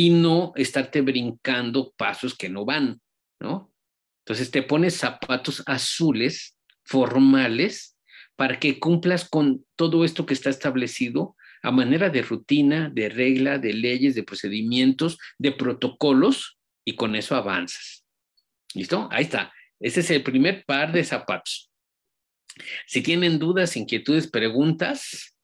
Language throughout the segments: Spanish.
y no estarte brincando pasos que no van, ¿no? Entonces te pones zapatos azules, formales, para que cumplas con todo esto que está establecido a manera de rutina, de regla, de leyes, de procedimientos, de protocolos, y con eso avanzas. ¿Listo? Ahí está. Este es el primer par de zapatos. Si tienen dudas, inquietudes, preguntas,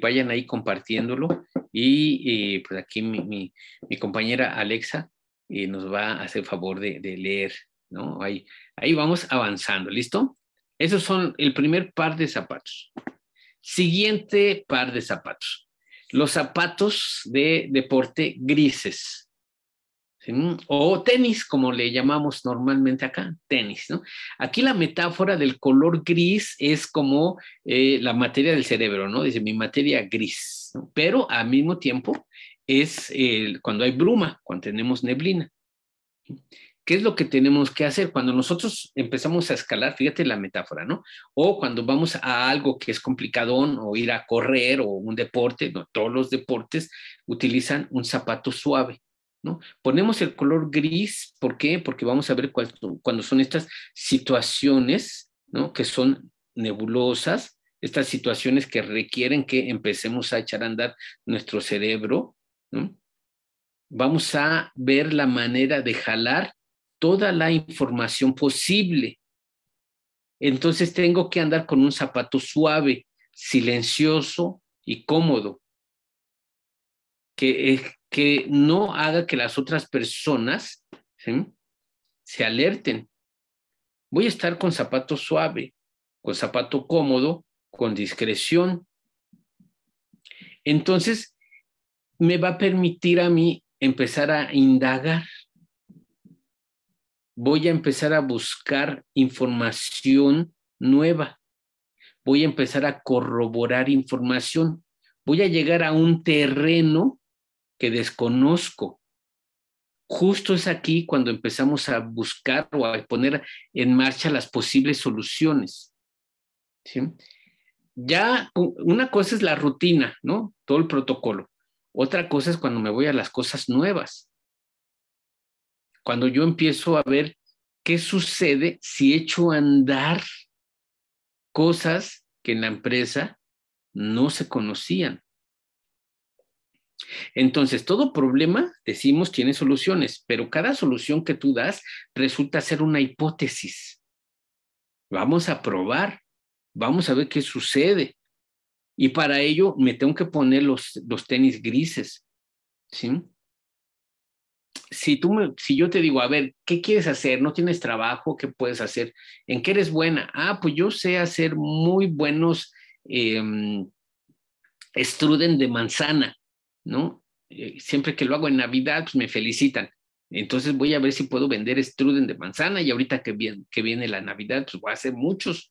vayan ahí compartiéndolo y pues aquí mi, compañera Alexa eh, nos va a hacer favor de, leer, ¿no? Ahí, ahí vamos avanzando, ¿listo? Esos son el primer par de zapatos. Siguiente par de zapatos. Los zapatos de deporte grises o tenis, como le llamamos normalmente acá, tenis. ¿no? Aquí la metáfora del color gris es como eh, la materia del cerebro, ¿no? Dice mi materia gris, pero al mismo tiempo es cuando hay bruma, cuando tenemos neblina. ¿Qué es lo que tenemos que hacer cuando nosotros empezamos a escalar? Fíjate la metáfora, ¿no? O cuando vamos a algo que es complicadón, o ir a correr, o un deporte, ¿no? todos los deportes utilizan un zapato suave. Ponemos el color gris, ¿por qué? Porque vamos a ver cuándo cuando son estas situaciones, Que son nebulosas, estas situaciones que requieren que empecemos a echar a andar nuestro cerebro, Vamos a ver la manera de jalar toda la información posible. Entonces tengo que andar con un zapato suave, silencioso y cómodo, que, es que no haga que las otras personas se alerten. Voy a estar con zapato suave, con zapato cómodo, con discreción. Entonces, me va a permitir a mí empezar a indagar. Voy a empezar a buscar información nueva. Voy a empezar a corroborar información. Voy a llegar a un terreno que desconozco. Justo es aquí cuando empezamos a buscar o a poner en marcha las posibles soluciones. Ya una cosa es la rutina, ¿no? Todo el protocolo. Otra cosa es cuando me voy a las cosas nuevas. Cuando yo empiezo a ver qué sucede si echo a andar cosas que en la empresa no se conocían. Entonces, todo problema, decimos, tiene soluciones, pero cada solución que tú das resulta ser una hipótesis. Vamos a probar, vamos a ver qué sucede. Y para ello me tengo que poner los, tenis grises. ¿Sí? Si, tú si yo te digo, a ver, ¿qué quieres hacer? ¿No tienes trabajo? ¿Qué puedes hacer? ¿En qué eres buena? Ah, pues yo sé hacer muy buenos eh, de manzana ¿no? Eh, siempre que lo hago en Navidad, pues me felicitan. Entonces voy a ver si puedo vender Struden de manzana y ahorita que viene, que viene la Navidad, pues voy a hacer muchos.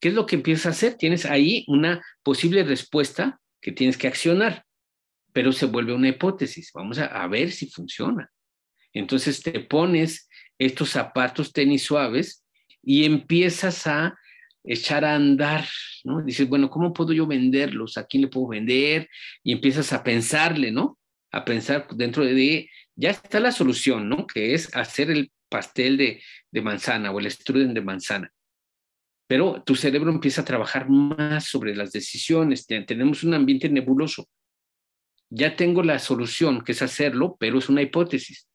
¿Qué es lo que empiezas a hacer? Tienes ahí una posible respuesta que tienes que accionar, pero se vuelve una hipótesis. Vamos a ver si funciona. Entonces te pones estos zapatos tenis suaves y empiezas a echar a andar, ¿no? Dices, bueno, ¿cómo puedo yo venderlos? ¿A quién le puedo vender? Y empiezas a pensarle, ¿no? A pensar dentro de, ya está la solución, ¿no? Que es hacer el pastel de, de manzana o el strudel de manzana. Pero tu cerebro empieza a trabajar más sobre las decisiones. Tenemos un ambiente nebuloso. Ya tengo la solución, que es hacerlo, pero es una hipótesis.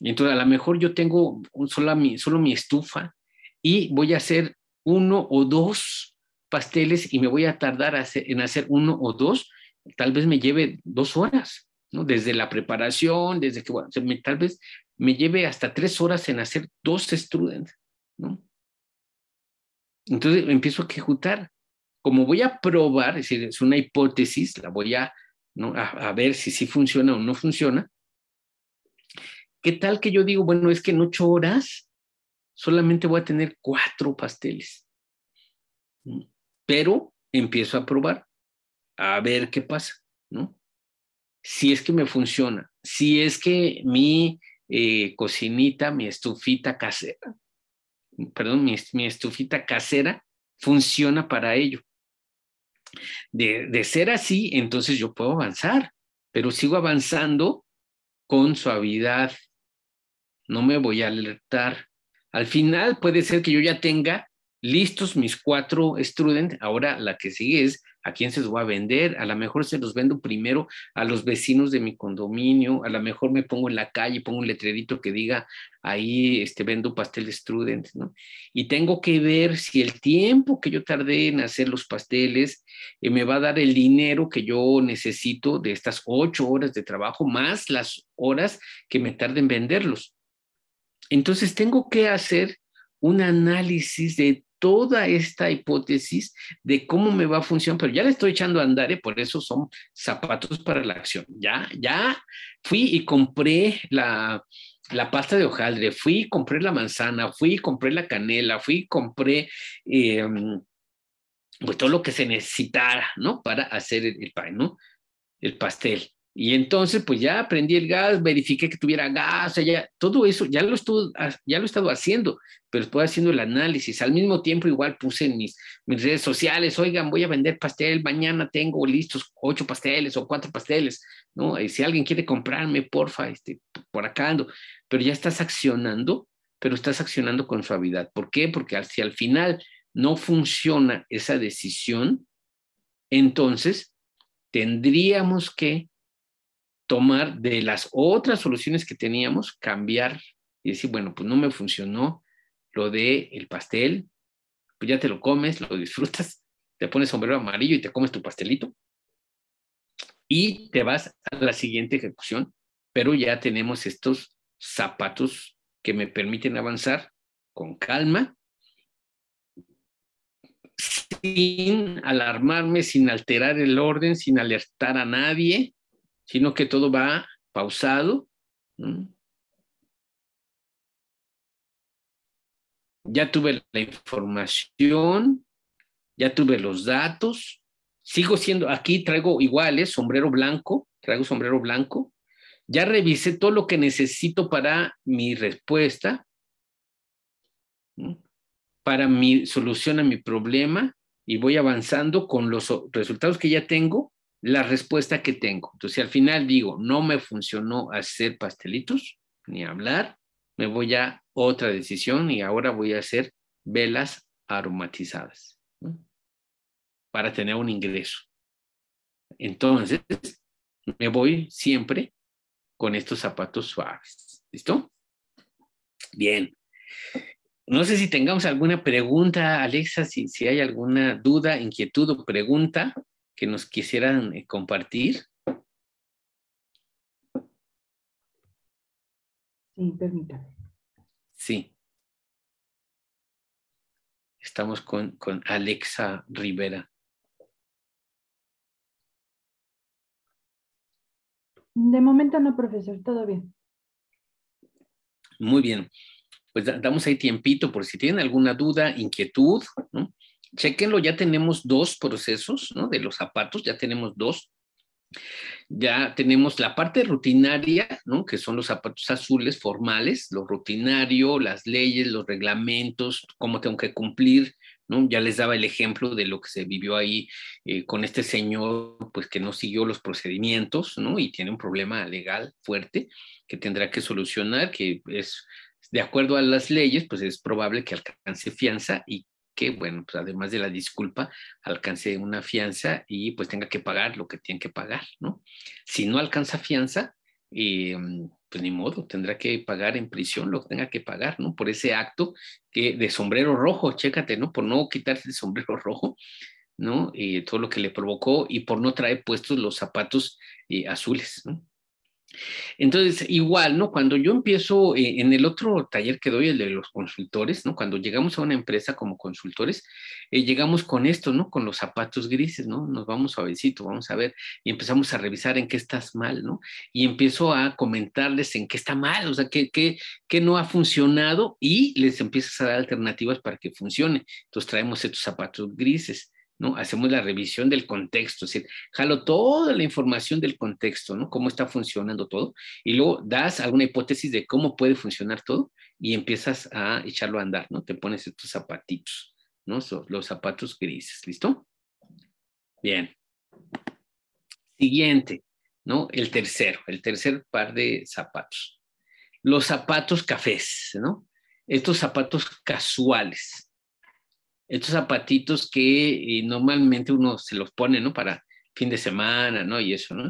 Entonces, a lo mejor yo tengo solo, solo mi estufa y voy a hacer uno o dos pasteles y me voy a tardar en hacer uno o dos, tal vez me lleve dos horas, ¿no? Desde la preparación, desde que, tal vez me lleve hasta tres horas en hacer dos students, ¿no? Entonces empiezo a ejecutar Como voy a probar, es decir, es una hipótesis, la voy a, ¿no? a, ver si sí funciona o no funciona. ¿Qué tal que yo digo, bueno, es que en ocho horas solamente voy a tener cuatro pasteles. Mm, pero empiezo a probar, a ver qué pasa, ¿no? Si es que me funciona, si es que mi eh, cocinita, mi estufita casera, perdón, mi, estufita casera funciona para ello. de ser así, entonces yo puedo avanzar, pero sigo avanzando con suavidad. No me voy a alertar, al final puede ser que yo ya tenga listos mis cuatro strudent. Ahora la que sigue es a quién se los voy a vender. A lo mejor se los vendo primero a los vecinos de mi condominio. A lo mejor me pongo en la calle pongo un letrerito que diga ahí este, vendo pastel strudent, ¿no? Y tengo que ver si el tiempo que yo tardé en hacer los pasteles eh, me va a dar el dinero que yo necesito de estas ocho horas de trabajo más las horas que me tarde en venderlos. Entonces tengo que hacer un análisis de toda esta hipótesis de cómo me va a funcionar, pero ya le estoy echando a andar, ¿eh? por eso son zapatos para la acción. Ya, ya fui y compré la, pasta de hojaldre, fui y compré la manzana, fui y compré la canela, fui y compré eh, pues, todo lo que se necesitara, ¿no? Para hacer el pan, ¿no? El pastel. Y entonces, pues ya aprendí el gas, verifiqué que tuviera gas, ya, todo eso ya lo, estuvo, ya lo he estado haciendo, pero estoy haciendo el análisis. Al mismo tiempo, igual puse en mis, redes sociales, oigan, voy a vender pastel, mañana tengo listos ocho pasteles o cuatro pasteles, ¿no? Y eh, si alguien quiere comprarme, porfa, este, por acá ando. Pero ya estás accionando, pero estás accionando con suavidad. ¿Por qué? Porque si al final no funciona esa decisión, entonces tendríamos que tomar de las otras soluciones que teníamos, cambiar y decir, bueno, pues no me funcionó lo de el pastel, pues ya te lo comes, lo disfrutas, te pones sombrero amarillo y te comes tu pastelito y te vas a la siguiente ejecución, pero ya tenemos estos zapatos que me permiten avanzar con calma, sin alarmarme, sin alterar el orden, sin alertar a nadie, sino que todo va pausado. Ya tuve la información, ya tuve los datos, sigo siendo, aquí traigo iguales, sombrero blanco, traigo sombrero blanco, ya revisé todo lo que necesito para mi respuesta, para mi solución a mi problema y voy avanzando con los resultados que ya tengo la respuesta que tengo. Entonces, al final digo, no me funcionó hacer pastelitos, ni hablar, me voy a otra decisión y ahora voy a hacer velas aromatizadas para tener un ingreso. Entonces, me voy siempre con estos zapatos suaves. ¿Listo? Bien. No sé si tengamos alguna pregunta, Alexa, si, si hay alguna duda, inquietud o pregunta que nos quisieran eh, compartir? Sí, permítame. Sí. Estamos con, con Alexa Rivera. De momento no, profesor, todo bien. Muy bien. Pues damos ahí tiempito por si tienen alguna duda, inquietud, ¿no? chequenlo, ya tenemos dos procesos ¿no? de los zapatos, ya tenemos dos. Ya tenemos la parte rutinaria, ¿no? que son los zapatos azules formales, lo rutinario, las leyes, los reglamentos, cómo tengo que cumplir, ¿No? Ya les daba el ejemplo de lo que se vivió ahí eh, con este señor, pues que no siguió los procedimientos, ¿no? Y tiene un problema legal fuerte que tendrá que solucionar, que es, de acuerdo a las leyes, pues es probable que alcance fianza y que, bueno, pues además de la disculpa, alcance una fianza y pues tenga que pagar lo que tiene que pagar, ¿no? Si no alcanza fianza, eh, pues ni modo, tendrá que pagar en prisión lo que tenga que pagar, ¿no? Por ese acto que, de sombrero rojo, chécate, ¿no? Por no quitarse el sombrero rojo, ¿no? Y eh, todo lo que le provocó y por no traer puestos los zapatos eh, azules, ¿no? Entonces, igual, ¿no? Cuando yo empiezo eh, en el otro taller que doy, el de los consultores, ¿no? Cuando llegamos a una empresa como consultores, eh, llegamos con esto, ¿no? Con los zapatos grises, ¿no? Nos vamos a suavecito, vamos a ver, y empezamos a revisar en qué estás mal, ¿no? Y empiezo a comentarles en qué está mal, o sea, qué, qué, qué no ha funcionado y les empiezas a dar alternativas para que funcione. Entonces traemos estos zapatos grises. Hacemos la revisión del contexto, es decir, jalo toda la información del contexto, ¿no? Cómo está funcionando todo, y luego das alguna hipótesis de cómo puede funcionar todo y empiezas a echarlo a andar, ¿no? Te pones estos zapatitos, ¿no? los zapatos grises, ¿listo? Bien. Siguiente, ¿no? El tercero, el tercer par de zapatos. Los zapatos cafés, ¿no? Estos zapatos casuales, estos zapatitos que eh, normalmente uno se los pone, ¿no? Para fin de semana, ¿no? Y eso, ¿no?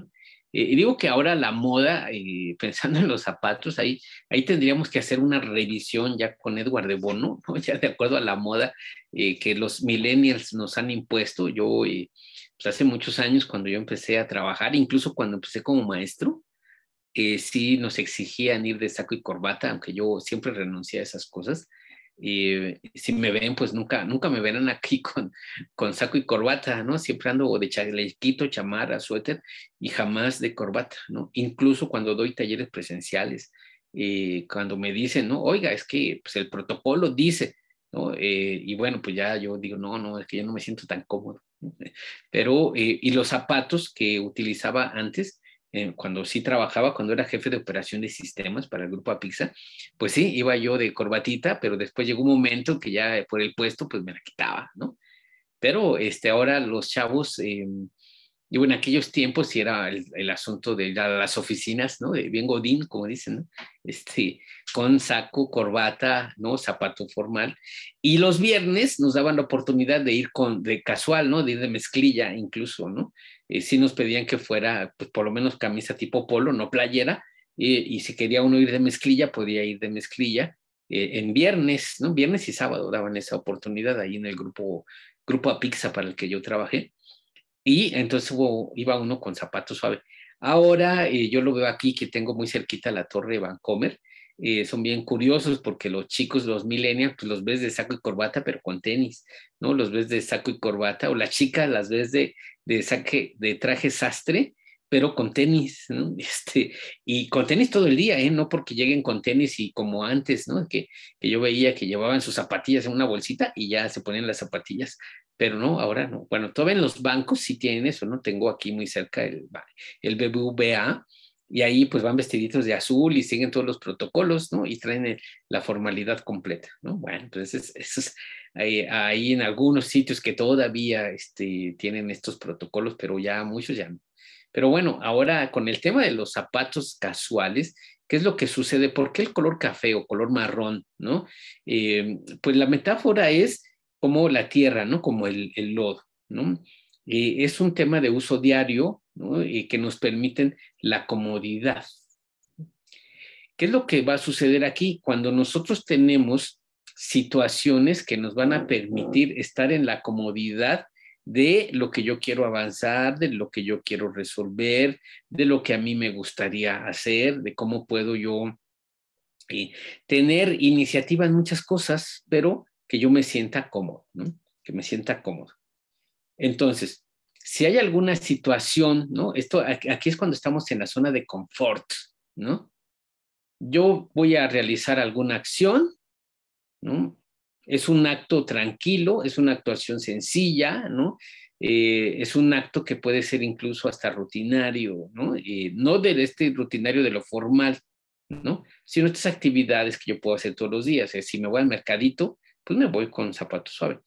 Eh, y digo que ahora la moda, eh, pensando en los zapatos, ahí, ahí tendríamos que hacer una revisión ya con Edward de Bono, ya de acuerdo a la moda que los millennials nos han impuesto. Yo, pues hace muchos años, cuando yo empecé a trabajar, incluso cuando empecé como maestro, sí nos exigían ir de saco y corbata, aunque yo siempre renuncié a esas cosas y, si me ven, pues nunca, nunca me verán aquí con, con saco y corbata, ¿no? Siempre ando de chalequito, chamarra, suéter y jamás de corbata, ¿no? Incluso cuando doy talleres presenciales, cuando me dicen, no, oiga, es que pues, el protocolo dice, ¿no? Eh, y bueno, pues ya yo digo, no, no, es que yo no me siento tan cómodo. Pero, eh, y los zapatos que utilizaba antes, cuando sí trabajaba, cuando era jefe de operación de sistemas para el grupo Apixa, pues sí, iba yo de corbatita, pero después llegó un momento que ya por el puesto, pues me la quitaba, ¿no? Pero este, ahora los chavos, em, bueno, en aquellos tiempos sí era el, asunto de las oficinas, ¿no? De bien godín, como dicen, ¿no? Este, con saco, corbata, ¿no? Zapato formal. Y los viernes nos daban la oportunidad de ir con, de casual, ¿no? De ir de mezclilla incluso, ¿no? Eh, sí nos pedían que fuera, pues por lo menos camisa tipo polo, no playera. Eh, y si quería uno ir de mezclilla, podía ir de mezclilla. Eh, en viernes, ¿no? Viernes y sábado daban esa oportunidad ahí en el grupo, grupo pizza para el que yo trabajé y entonces iba uno con zapatos suaves. Ahora eh, yo lo veo aquí que tengo muy cerquita la torre de Vancomer. Eh, son bien curiosos porque los chicos, los millennials, pues, los ves de saco y corbata, pero con tenis, ¿no? Los ves de saco y corbata, o las chicas las ves de, saque, de traje sastre, pero con tenis, Este, y con tenis todo el día, ¿eh? No porque lleguen con tenis y como antes, ¿no? Que, que yo veía que llevaban sus zapatillas en una bolsita y ya se ponían las zapatillas pero no, ahora no. Bueno, todavía en los bancos sí tienen eso, ¿no? Tengo aquí muy cerca el, el BBVA y ahí pues van vestiditos de azul y siguen todos los protocolos, ¿no? Y traen la formalidad completa, ¿no? Bueno, pues eso es, ahí, en algunos sitios que todavía este, tienen estos protocolos, pero ya muchos ya no. Pero bueno, ahora con el tema de los zapatos casuales, ¿qué es lo que sucede? ¿Por qué el color café o color marrón, no? Eh, pues la metáfora es como la tierra, ¿no? Como el, el lodo, ¿no? Eh, es un tema de uso diario, ¿no? Y que nos permiten la comodidad. ¿Qué es lo que va a suceder aquí? Cuando nosotros tenemos situaciones que nos van a permitir estar en la comodidad de lo que yo quiero avanzar, de lo que yo quiero resolver, de lo que a mí me gustaría hacer, de cómo puedo yo eh, tener iniciativas, en muchas cosas, pero que yo me sienta cómodo, ¿no? Que me sienta cómodo. Entonces, si hay alguna situación, ¿no? Esto aquí es cuando estamos en la zona de confort, ¿no? Yo voy a realizar alguna acción, ¿no? Es un acto tranquilo, es una actuación sencilla, ¿no? Eh, es un acto que puede ser incluso hasta rutinario, ¿no? Eh, no de este rutinario de lo formal, ¿no? Sino estas actividades que yo puedo hacer todos los días. si me voy al mercadito, pues me voy con zapato suave.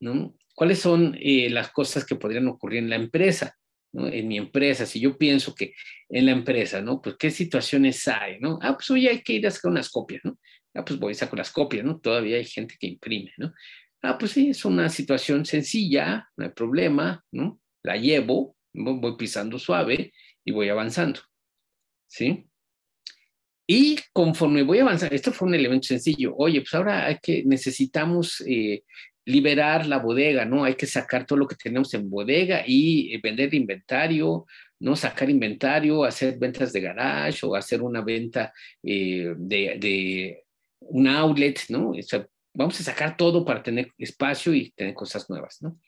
¿no? ¿Cuáles son eh, las cosas que podrían ocurrir en la empresa? En mi empresa, si yo pienso que en la empresa, ¿no? Pues qué situaciones hay, ¿no? Ah, pues hoy hay que ir a sacar unas copias, ¿no? Ah, pues voy a sacar las copias, ¿no? Todavía hay gente que imprime, ¿no? Ah, pues sí, es una situación sencilla, no hay problema, ¿no? La llevo, voy pisando suave y voy avanzando, ¿sí? Y conforme voy avanzando, esto fue un elemento sencillo. Oye, pues ahora hay que, necesitamos eh, liberar la bodega, ¿no? Hay que sacar todo lo que tenemos en bodega y vender eh, vender inventario, ¿no? Sacar inventario, hacer ventas de garage o hacer una venta eh, de, de, un outlet, ¿no? O sea, vamos a sacar todo para tener espacio y tener cosas nuevas, ¿no?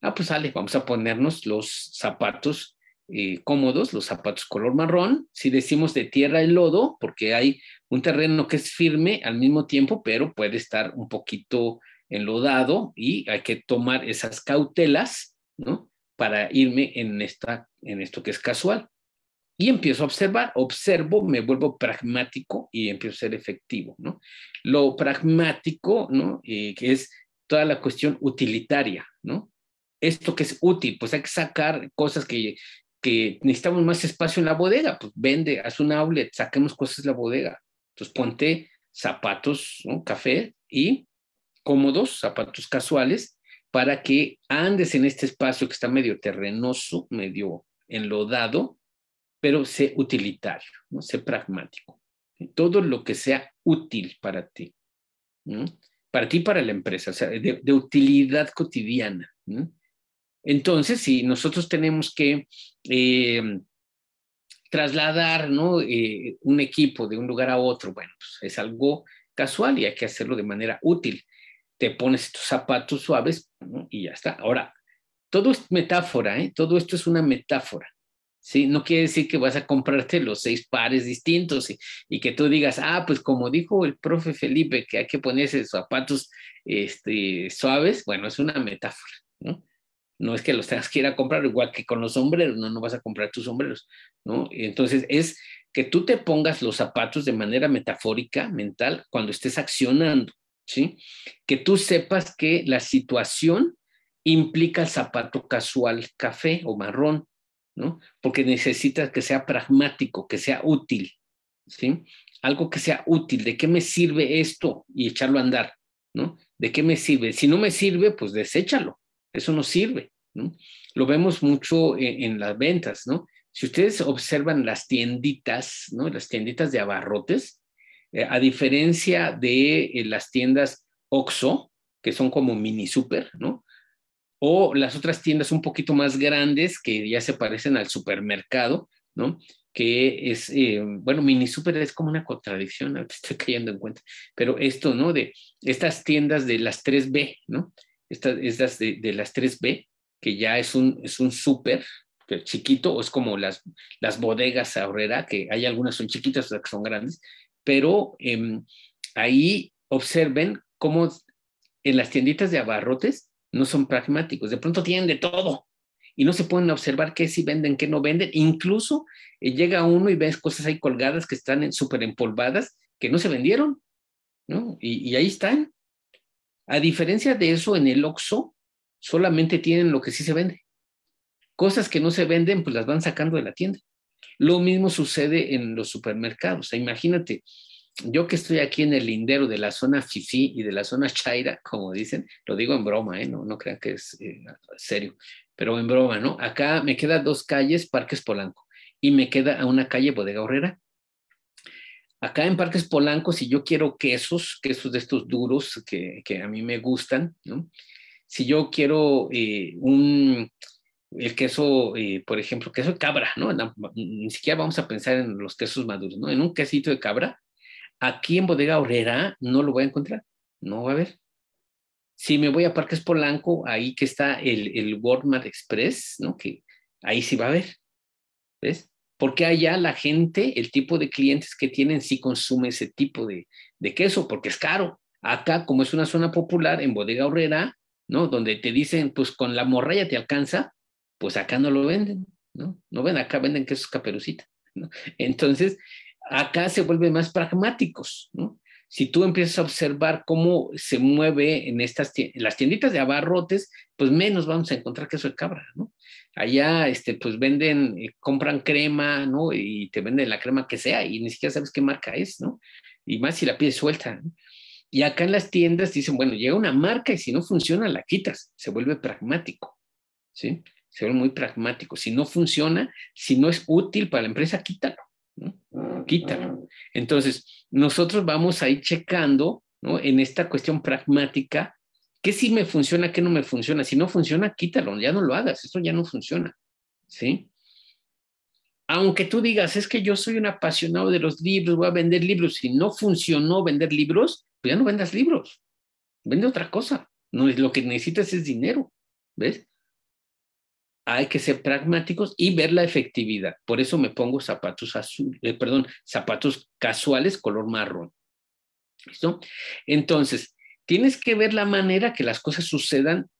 Ah, pues sale, vamos a ponernos los zapatos eh, cómodos, los zapatos color marrón, si decimos de tierra y lodo, porque hay un terreno que es firme al mismo tiempo, pero puede estar un poquito enlodado y hay que tomar esas cautelas, ¿no? Para irme en, esta, en esto que es casual. Y empiezo a observar, observo, me vuelvo pragmático y empiezo a ser efectivo, ¿no? Lo pragmático, ¿no? Eh, que es toda la cuestión utilitaria, ¿no? esto que es útil, pues hay que sacar cosas que que necesitamos más espacio en la bodega, pues vende, haz un outlet, saquemos cosas de la bodega. Entonces ponte zapatos, café y cómodos, zapatos casuales, para que andes en este espacio que está medio terrenoso, medio enlodado, pero sé utilitario, ¿no? sé pragmático. Todo lo que sea útil para ti, para ti y para la empresa, o sea, de, utilidad cotidiana. Entonces, si nosotros tenemos que eh, trasladar ¿no? Eh, un equipo de un lugar a otro, bueno, pues, es algo casual y hay que hacerlo de manera útil. Te pones tus zapatos suaves y ya está. Ahora, todo es metáfora, ¿eh? todo esto es una metáfora. ¿sí? No quiere decir que vas a comprarte los seis pares distintos y, que tú digas, ah, pues como dijo el profe Felipe, que hay que ponerse zapatos este, suaves, bueno, es una metáfora, ¿no? no es que los tengas que ir a comprar, igual que con los sombreros, no, no vas a comprar tus sombreros, ¿no? entonces es que tú te pongas los zapatos de manera metafórica, mental, cuando estés accionando, ¿sí? Que tú sepas que la situación implica el zapato casual café o marrón, ¿no? Porque necesitas que sea pragmático, que sea útil, ¿sí? Algo que sea útil, ¿de qué me sirve esto? Y echarlo a andar, ¿no? ¿De qué me sirve? Si no me sirve, pues deséchalo, eso no sirve, ¿no? Lo vemos mucho e, en, las ventas, ¿no? Si ustedes observan las tienditas, ¿no? Las tienditas de abarrotes, eh, a diferencia de eh, las tiendas OXO, que son como mini super, ¿no? O las otras tiendas un poquito más grandes que ya se parecen al supermercado, ¿no? que es, eh, bueno, mini super es como una contradicción, estoy cayendo en cuenta, pero esto, ¿no? De estas tiendas de las 3B, ¿no? estas de, las 3B, que ya es un, es un súper chiquito, o es como las, las bodegas ahorrera, que hay algunas son chiquitas, otras que son grandes, pero em, ahí observen cómo en las tienditas de abarrotes no son pragmáticos, de pronto tienen de todo y no se pueden observar qué sí venden, qué no venden, incluso eh, llega uno y ves cosas ahí colgadas que están súper empolvadas que no se vendieron, ¿no? Y, y ahí están, a diferencia de eso, en el OXO solamente tienen lo que sí se vende. Cosas que no se venden, pues las van sacando de la tienda. Lo mismo sucede en los supermercados. imagínate, yo que estoy aquí en el lindero de la zona Fifi y de la zona Chaira, como dicen, lo digo en broma, ¿eh? no, no crean que es eh, serio, pero en broma, ¿no? Acá me quedan dos calles, Parques Polanco, y me queda una calle Bodega Horrera. Acá en Parques Polanco, si yo quiero quesos, quesos de estos duros que, a mí me gustan, ¿no? si yo quiero eh, un, el queso, eh, por ejemplo, queso de cabra, ¿no? ni siquiera vamos a pensar en los quesos maduros, ¿no? En un quesito de cabra, aquí en Bodega orera no lo voy a encontrar, no va a haber. Si me voy a Parques Polanco, ahí que está el, el Walmart Express, ¿no? Que ahí sí va a haber, ¿ves? porque allá la gente, el tipo de clientes que tienen, sí consume ese tipo de, queso, porque es caro. Acá, como es una zona popular, en Bodega Horrera, ¿no? Donde te dicen, pues con la morralla te alcanza, pues acá no lo venden, ¿no? No ven, acá venden quesos caperucita, ¿no? Entonces, acá se vuelven más pragmáticos, ¿no? si tú empiezas a observar cómo se mueve en estas las tienditas de abarrotes, pues menos vamos a encontrar queso de cabra, ¿no? Allá, este, pues venden, eh, compran crema, ¿no? Y te venden la crema que sea y ni siquiera sabes qué marca es, ¿no? Y más si la pides suelta. Y acá en las tiendas dicen, bueno, llega una marca y si no funciona, la quitas. Se vuelve pragmático, ¿sí? Se vuelve muy pragmático. Si no funciona, si no es útil para la empresa, quítalo. Quítalo. Entonces, nosotros vamos a ir checando, En esta cuestión pragmática, qué sí me funciona, qué no me funciona. Si no funciona, quítalo, ya no lo hagas, eso ya no funciona, ¿sí? Aunque tú digas, es que yo soy un apasionado de los libros, voy a vender libros. Si no funcionó vender libros, pues ya no vendas libros. Vende otra cosa. lo que necesitas es dinero, ¿ves? hay que ser pragmáticos y ver la efectividad. Por eso me pongo zapatos azul, eh, perdón, zapatos casuales color marrón. Entonces, tienes que ver la manera que las cosas sucedan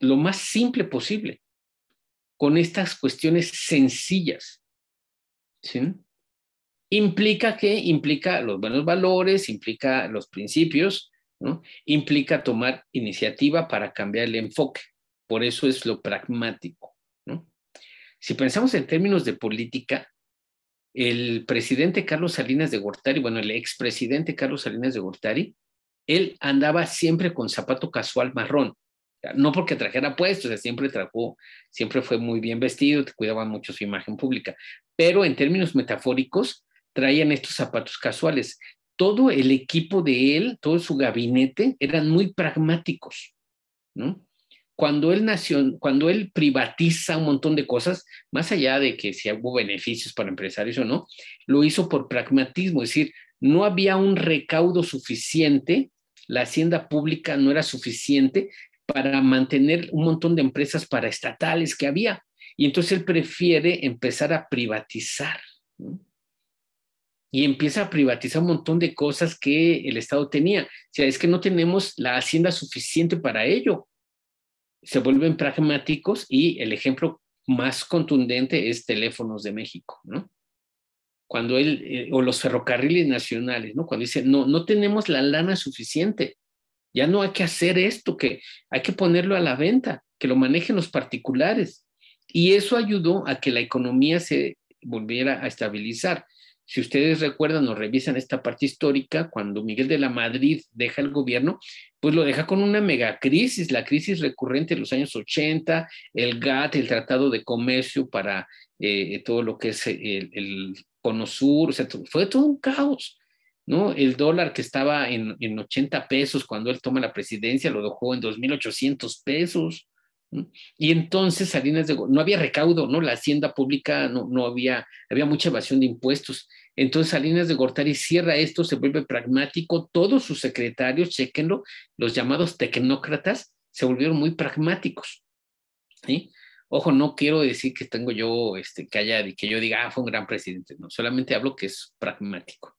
lo más simple posible, con estas cuestiones sencillas. Implica que implica los buenos valores, implica los principios, ¿no? implica tomar iniciativa para cambiar el enfoque. Por eso es lo pragmático. ¿no? Si pensamos en términos de política, el presidente Carlos Salinas de Gortari, bueno, el expresidente Carlos Salinas de Gortari, él andaba siempre con zapato casual marrón. No porque trajera puestos, siempre trajo, siempre fue muy bien vestido, cuidaba mucho su imagen pública. Pero en términos metafóricos, traían estos zapatos casuales. Todo el equipo de él, todo su gabinete, eran muy pragmáticos, ¿no? cuando él, nació, cuando él privatiza un montón de cosas, más allá de que si hubo beneficios para empresarios o no, lo hizo por pragmatismo, es decir, no había un recaudo suficiente, la hacienda pública no era suficiente para mantener un montón de empresas para estatales que había. Y entonces él prefiere empezar a privatizar. y empieza a privatizar un montón de cosas que el Estado tenía. O sea, es que no tenemos la hacienda suficiente para ello se vuelven pragmáticos y el ejemplo más contundente es teléfonos de México, ¿no? Cuando él, eh, o los ferrocarriles nacionales, ¿no? Cuando dice, no, no tenemos la lana suficiente, ya no hay que hacer esto, que hay que ponerlo a la venta, que lo manejen los particulares. Y eso ayudó a que la economía se volviera a estabilizar. Si ustedes recuerdan o revisan esta parte histórica, cuando Miguel de la Madrid deja el gobierno, pues lo deja con una megacrisis, la crisis recurrente de los años 80, el GATT, el Tratado de Comercio para eh, todo lo que es eh, el, el Cono Sur, o sea, fue todo un caos. ¿No? El dólar que estaba en, en 80 pesos cuando él toma la presidencia lo dejó en 2.800 pesos. Y entonces Salinas de no había recaudo, ¿no? La hacienda pública no, había, había mucha evasión de impuestos. Entonces Salinas de Gortari cierra esto, se vuelve pragmático, todos sus secretarios, chequenlo, los llamados tecnócratas, se volvieron muy pragmáticos. ¿sí? Ojo, no quiero decir que tengo yo, este, que haya, que yo diga, ah, fue un gran presidente, no, solamente hablo que es pragmático,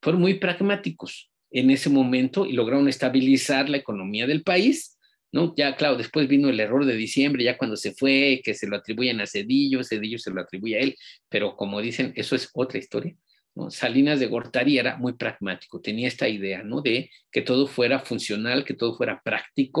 Fueron muy pragmáticos en ese momento y lograron estabilizar la economía del país ¿no? Ya, claro, después vino el error de diciembre, ya cuando se fue, que se lo atribuyen a Cedillo, Cedillo se lo atribuye a él, pero como dicen, eso es otra historia. Salinas de Gortari era muy pragmático, tenía esta idea, ¿no? De que todo fuera funcional, que todo fuera práctico.